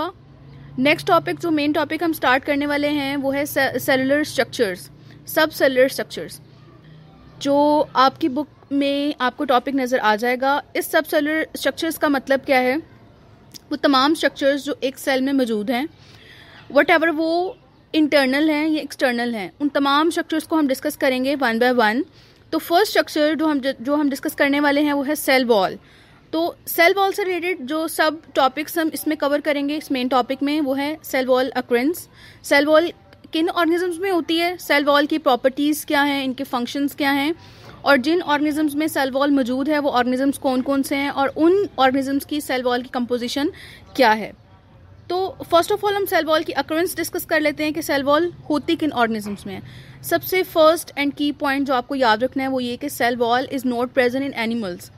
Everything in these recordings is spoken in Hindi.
अल्फ़ा नेक्स्ट टॉपिक जो मेन टॉपिक हम स्टार्ट करने वाले हैं वो है cellular structures subcellular structures जो आपकी बुक में आपको टॉपिक नज़र आ जाएगा इस सब सेलुलर स्ट्रक्चर्स का मतलब क्या है वो तमाम स्ट्रक्चर्स जो एक सेल में मौजूद हैं वट एवर वो इंटरनल हैं या एक्सटर्नल हैं उन तमाम स्ट्रक्चर्स को हम डिस्कस करेंगे वन बाय वन तो फर्स्ट स्ट्रक्चर जो हम जो हम डिस्कस करने वाले हैं वो है सेल वॉल तो सेल वॉल से रिलेटेड जो सब टॉपिक्स हम इसमें कवर करेंगे इस मेन टॉपिक में वो है cell wall occurrence cell wall किन ऑर्गेनिजम्स में होती है सेल वॉल की प्रॉपर्टीज़ क्या हैं इनके फंक्शंस क्या हैं और जिन ऑर्गेनिजम्स में सेल वॉल मौजूद है वो ऑर्गेनिजम्स कौन कौन से हैं और उन ऑर्गेनिजम्स की सेल वॉल की कंपोजिशन क्या है तो फर्स्ट ऑफ ऑल हम सेल वॉल की अक्रेंस डिस्कस कर लेते हैं कि सेल वॉल होती किन ऑर्गेनिजम्स में है सबसे फर्स्ट एंड की पॉइंट जो आपको याद रखना है वो ये कि cell wall is not present in animals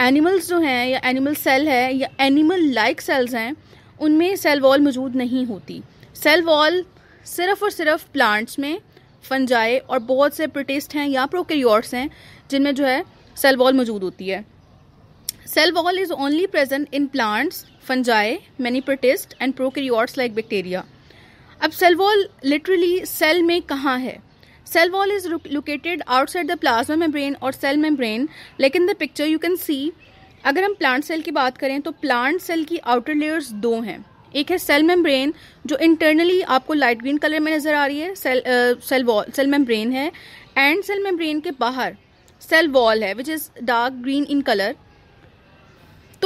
animals जो हैं या एनिमल सेल है या एनिमल लाइक सेल्स हैं उनमें सेल वॉल मौजूद नहीं होती सेल वॉल सिर्फ और सिर्फ प्लांट्स में फंजाए और बहुत से प्रोटेस्ट हैं या प्रोकैरियोट्स हैं जिनमें जो है सेल वॉल मौजूद होती है cell wall is only present in plants fungi many protists and prokaryotes like bacteria अब सेल वॉल लिटरली सेल में कहाँ है wall is located outside the plasma membrane और cell membrane like in the picture you can see अगर हम प्लांट सेल की बात करें तो प्लांट सेल की आउटर लेयर्स दो हैं एक है सेल मेम्ब्रेन जो इंटरनली आपको लाइट ग्रीन कलर में नज़र आ रही है cell cell wall cell membrane है एंड सेल मेम्ब्रेन के बाहर सेल वॉल है which is dark green in colour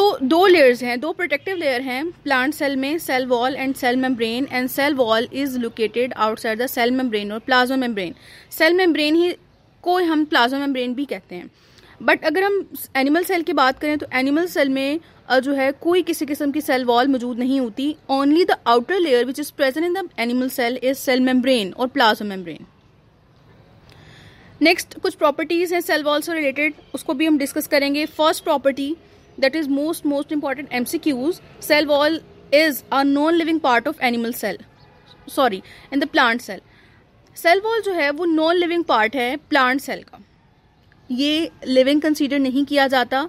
तो दो लेयर्स हैं दो प्रोटेक्टिव लेयर हैं प्लांट सेल में cell wall and cell membrane and cell wall is located outside the cell membrane और प्लाज्मा मेम्ब्रेन सेल मेम्ब्रेन ही को हम प्लाज्मा मेम्ब्रेन भी कहते हैं बट अगर हम एनिमल सेल की बात करें तो एनिमल सेल में जो है कोई किसी किस्म की सेल वॉल मौजूद नहीं होती only the outer layer which is present in the animal cell is cell membrane और प्लाज्मा मेम्ब्रेन नेक्स्ट कुछ प्रॉपर्टीज़ हैं सेल वॉल से रिलेटेड उसको भी हम डिस्कस करेंगे first property that is most most important M C Qs cell wall is a non living part of animal cell sorry in the plant cell cell wall जो है वो नॉन लिविंग पार्ट है प्लांट सेल का ये लिविंग कंसिडर नहीं किया जाता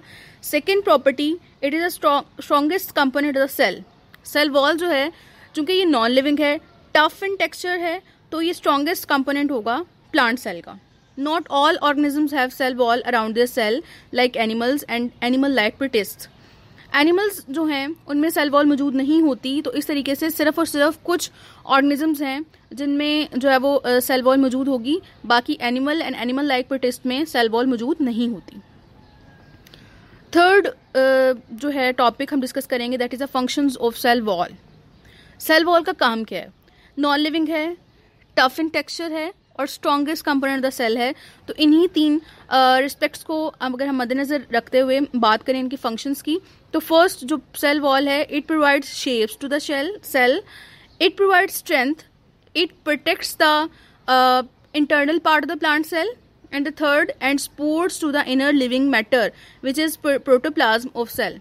second property it is a strongest component of the cell cell wall जो है चूंकि ये नॉन लिविंग है टफ इन टेक्सचर है तो ये स्ट्रॉन्गेस्ट कंपोनेंट होगा प्लांट सेल का not all organisms have cell wall around the cell like animals and animal like protist animals जो हैं उनमें सेल वॉल मौजूद नहीं होती तो इस तरीके से सिर्फ और सिर्फ कुछ ऑर्गेनिजम्स हैं जिनमें जो है वो सेल वॉल मौजूद होगी बाकी animal and animal like protist में सेल वॉल मौजूद नहीं होती थर्ड जो है टॉपिक हम डिस्कस करेंगे that is the functions of cell wall cell wall का काम क्या है नॉन लिविंग है टफ इन टेक्सचर है और स्ट्रॉन्गेस्ट कंपोनेंट द सेल है तो इन्हीं तीन रिस्पेक्ट्स uh, को अगर हम मद्देनज़र रखते हुए बात करें इनकी फंक्शंस की तो फर्स्ट जो सेल वॉल है it provides shapes to the cell cell it provides strength it protects the internal part of the plant cell and the third and supports to the inner living matter which is protoplasm of cell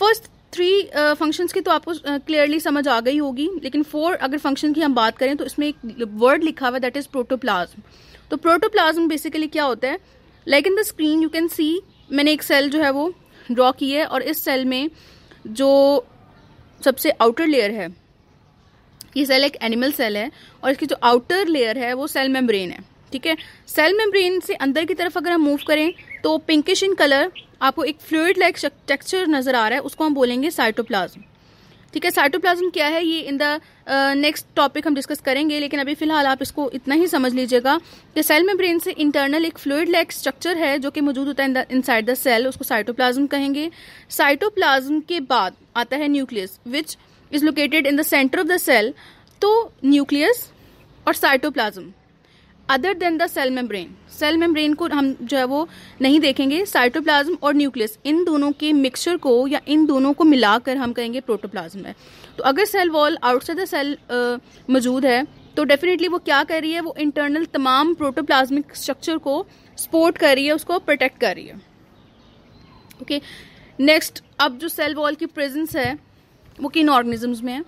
first three functions uh, की तो आपको क्लियरली uh, समझ आ गई होगी लेकिन फोर अगर फंक्शन की हम बात करें तो इसमें एक वर्ड लिखा हुआ दैट इज प्रोटोप्लाज्म तो प्रोटोप्लाज्म बेसिकली क्या होता है like in the screen you can see मैंने एक सेल जो है वो ड्रॉ की है और इस सेल में जो सबसे आउटर लेयर है ये सेल एक एनिमल सेल है और इसकी जो आउटर लेयर है वो सेल मेम्ब्रेन है ठीक है सेल मेम्ब्रेन से अंदर की तरफ अगर हम मूव करें तो पिंकिश इन कलर आपको एक फ्लूड लाइक टेक्सचर नज़र आ रहा है उसको हम बोलेंगे साइटोप्लाज्म ठीक है साइटोप्लाज्म क्या है ये इन द नेक्स्ट टॉपिक हम डिस्कस करेंगे लेकिन अभी फिलहाल आप इसको इतना ही समझ लीजिएगा कि सेल में ब्रेन से इंटरनल एक फ्लूड लाइक स्ट्रक्चर है जो कि मौजूद होता है इन साइड द सेल उसको साइटोप्लाज्म कहेंगे साइटोप्लाज्म के बाद आता है nucleus which is located in the centre of the cell तो न्यूक्लियस और cytoplasm other than the cell membrane cell membrane को हम जो है वो नहीं देखेंगे साइटोप्लाज्म और न्यूक्लियस इन दोनों के मिक्सचर को या इन दोनों को मिलाकर हम कहेंगे प्रोटोप्लाज्म है तो अगर cell wall outside the cell मौजूद है तो डेफिनेटली वो क्या कर रही है वो इंटरनल तमाम प्रोटोप्लाज्मिक स्ट्रक्चर को सपोर्ट कर रही है उसको प्रोटेक्ट कर रही है ओके okay. नेक्स्ट अब जो सेल वॉल की प्रेजेंस है वो किन ऑर्गेनिजम्स में है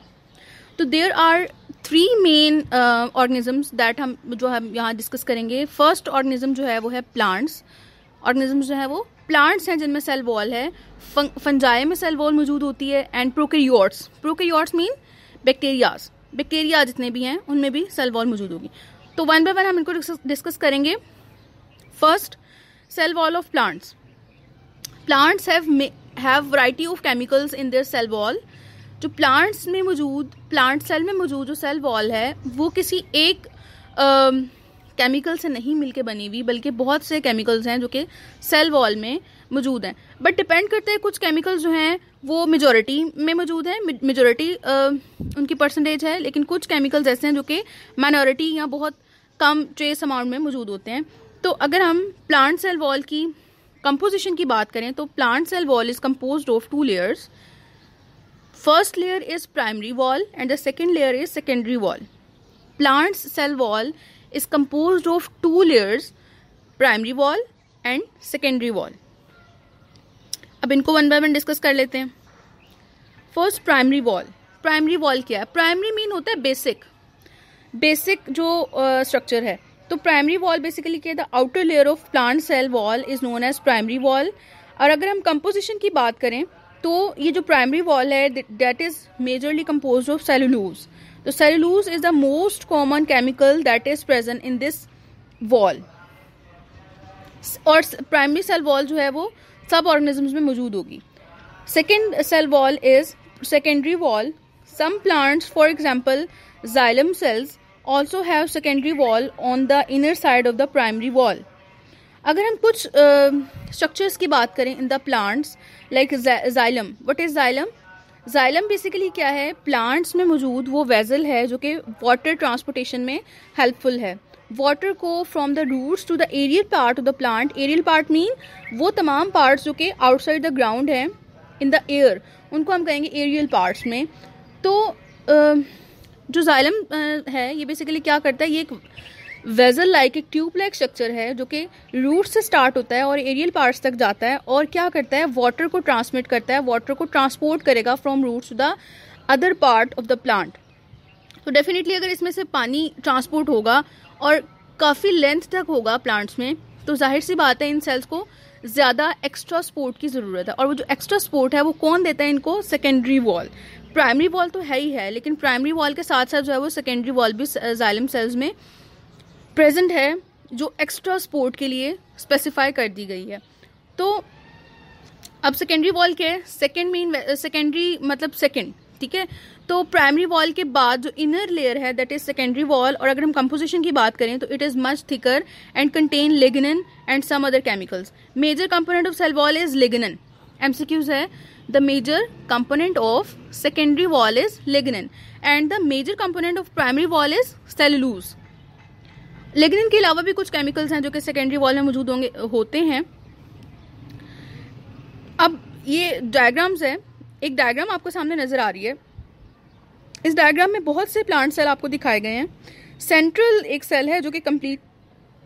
तो there are three main organisms that हम जो हम यहाँ डिस्कस करेंगे फर्स्ट ऑर्गेनिज्म जो है वो है प्लांट्स ऑर्गेनिज्म जो है वो प्लांट्स हैं जिनमें सेल वॉल है फंजाए में सेल वॉल मौजूद होती है and prokaryotes prokaryotes mean bacterias bacteria जितने भी हैं उनमें भी सेल वॉल मौजूद होगी तो वन बाय वन हम इनको डिस्कस करेंगे first cell wall of plants plants have have variety of chemicals in their cell wall जो प्लांट्स में मौजूद प्लांट सेल में मौजूद जो सेल वॉल है वो किसी एक केमिकल से नहीं मिलके बनी हुई बल्कि बहुत से केमिकल्स हैं जो कि सेल वॉल में मौजूद हैं बट डिपेंड करते हैं कुछ केमिकल्स जो हैं वो मेजोरिटी में मौजूद हैं मेजोरिटी उनकी परसेंटेज है लेकिन कुछ केमिकल्स ऐसे हैं जो कि माइनॉरिटी या बहुत कम ट्रेस अमाउंट में मौजूद होते हैं तो अगर हम प्लांट सेल वॉल की कंपोजिशन की बात करें तो plant cell wall is compose of two layers first layer is primary wall and the second layer is secondary wall Plant's cell wall is composed of two layers, primary wall and secondary wall. अब इनको वन बाय वन डिस्कस कर लेते हैं first primary wall primary wall क्या है प्राइमरी मीन होता है बेसिक बेसिक जो स्ट्रक्चर uh, है तो प्राइमरी वॉल बेसिकली क्या है the outer layer of plant cell wall is known as primary wall और अगर हम कंपोजिशन की बात करें तो ये जो प्राइमरी वॉल है that is majorly compose of cellulose तो cellulose is the most common chemical that is present in this wall और प्राइमरी सेल वॉल जो है वो सब ऑर्गेनिजम्स में मौजूद होगी second cell wall is secondary wall some plants for example xylem cells also have secondary wall on the inner side of the primary wall अगर हम कुछ स्ट्रक्चर्स uh, की बात करें इन the plants like xylem what is xylem xylem basically क्या है प्लांट्स में मौजूद वो वेजल है जो कि वाटर ट्रांसपोर्टेशन में हेल्पफुल है वाटर को from the roots to the aerial part of the plant aerial part mean वो तमाम पार्ट्स जो कि आउटसाइड द ग्राउंड है इन द एयर उनको हम कहेंगे एरियल पार्ट्स में तो uh, जो जाइलम है ये बेसिकली क्या करता है ये एक वेजल लाइक एक ट्यूब लाइक स्ट्रक्चर है जो कि रूट से स्टार्ट होता है और एरियल पार्ट्स तक जाता है और क्या करता है वाटर को ट्रांसमिट करता है वाटर को ट्रांसपोर्ट करेगा from root to the other part of the plant तो डेफिनेटली अगर इसमें से पानी ट्रांसपोर्ट होगा और काफ़ी लेंथ तक होगा प्लांट्स में तो जाहिर सी बात है इन सेल्स को ज़्यादा एक्स्ट्रा सपोर्ट की ज़रूरत है और वो जो एक्स्ट्रा सपोर्ट है वो कौन देता है इनको सेकेंडरी वॉल प्राइमरी वॉल तो है ही है लेकिन प्राइमरी वॉल के साथ साथ जो है वो सेकेंडरी वॉल भी जाइलम सेल्स में प्रेजेंट है जो एक्स्ट्रा स्पोर्ट के लिए स्पेसिफाई कर दी गई है तो अब सेकेंडरी वॉल के सेकेंड मेन सेकेंडरी मतलब सेकेंड ठीक है तो प्राइमरी वॉल के बाद जो इनर लेयर है दैट इज सेकेंडरी वॉल और अगर हम कंपोजिशन की बात करें तो it is much thicker and contain lignin and some other chemicals major component of cell wall is lignin एमसीक्यूज है the major component of secondary wall is lignin and the major component of primary wall is cellulose लेकिन इनके अलावा भी कुछ केमिकल्स हैं जो कि सेकेंडरी वॉल में मौजूद होंगे होते हैं अब ये डायग्राम्स है एक डायग्राम आपको सामने नजर आ रही है इस डायग्राम में बहुत से प्लांट सेल आपको दिखाए गए हैं सेंट्रल एक सेल है जो कि कंप्लीट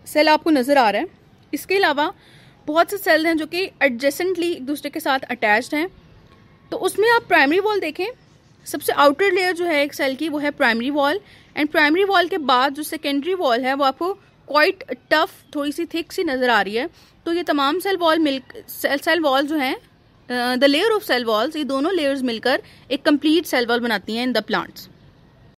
सेल आपको नजर आ रहा है इसके अलावा बहुत से सेल हैं जो कि एडजेसेंटली एक दूसरे के साथ अटैच्ड हैं तो उसमें आप प्राइमरी वॉल देखें सबसे आउटर लेयर जो है एक सेल की वो है primary wall and primary wall के बाद जो सेकेंडरी वॉल है वो आपको क्वाइट टफ थोड़ी सी थिक सी नज़र आ रही है तो ये तमाम सेल वॉल मिल सेल सेल वॉल जो हैं the layer of cell walls ये दोनों लेयर्स मिलकर एक कंप्लीट सेल वॉल बनाती हैं इन द प्लांट्स